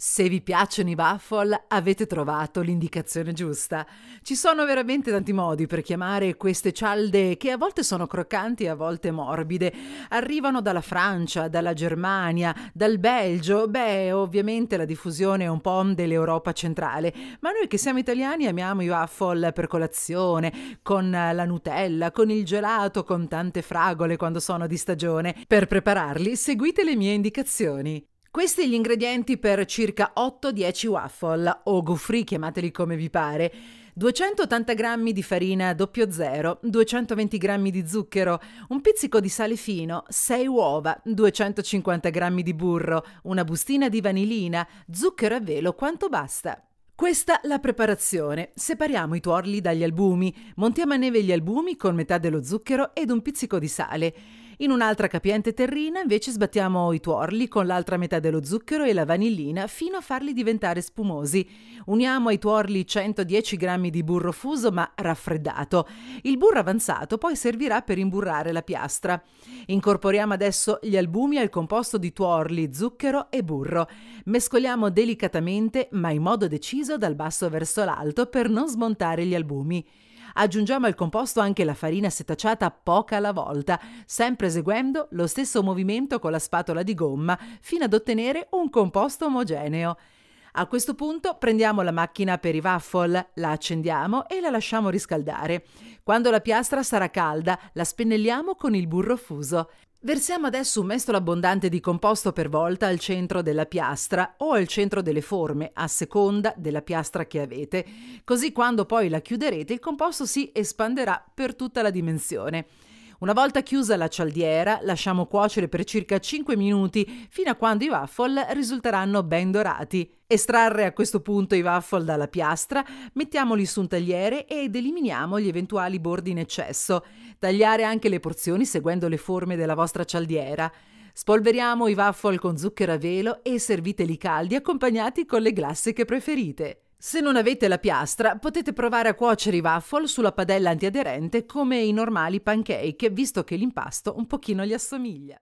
Se vi piacciono i waffle avete trovato l'indicazione giusta. Ci sono veramente tanti modi per chiamare queste cialde che a volte sono croccanti e a volte morbide. Arrivano dalla Francia, dalla Germania, dal Belgio, beh ovviamente la diffusione è un po' dell'Europa centrale, ma noi che siamo italiani amiamo i waffle per colazione, con la Nutella, con il gelato, con tante fragole quando sono di stagione. Per prepararli seguite le mie indicazioni. Questi gli ingredienti per circa 8-10 waffle o gouffri, chiamateli come vi pare. 280 g di farina 00, 220 g di zucchero, un pizzico di sale fino, 6 uova, 250 g di burro, una bustina di vanilina, zucchero a velo quanto basta. Questa la preparazione. Separiamo i tuorli dagli albumi, montiamo a neve gli albumi con metà dello zucchero ed un pizzico di sale. In un'altra capiente terrina invece sbattiamo i tuorli con l'altra metà dello zucchero e la vanillina fino a farli diventare spumosi. Uniamo ai tuorli 110 g di burro fuso ma raffreddato. Il burro avanzato poi servirà per imburrare la piastra. Incorporiamo adesso gli albumi al composto di tuorli, zucchero e burro. Mescoliamo delicatamente ma in modo deciso dal basso verso l'alto per non smontare gli albumi. Aggiungiamo al composto anche la farina setacciata poca alla volta, sempre eseguendo lo stesso movimento con la spatola di gomma fino ad ottenere un composto omogeneo. A questo punto prendiamo la macchina per i waffle, la accendiamo e la lasciamo riscaldare. Quando la piastra sarà calda, la spennelliamo con il burro fuso. Versiamo adesso un mestolo abbondante di composto per volta al centro della piastra o al centro delle forme, a seconda della piastra che avete, così quando poi la chiuderete il composto si espanderà per tutta la dimensione. Una volta chiusa la cialdiera, lasciamo cuocere per circa 5 minuti fino a quando i waffle risulteranno ben dorati. Estrarre a questo punto i waffle dalla piastra, mettiamoli su un tagliere ed eliminiamo gli eventuali bordi in eccesso. Tagliare anche le porzioni seguendo le forme della vostra cialdiera. Spolveriamo i waffle con zucchero a velo e serviteli caldi accompagnati con le glasse che preferite. Se non avete la piastra, potete provare a cuocere i waffle sulla padella antiaderente come i normali pancake, visto che l'impasto un pochino gli assomiglia.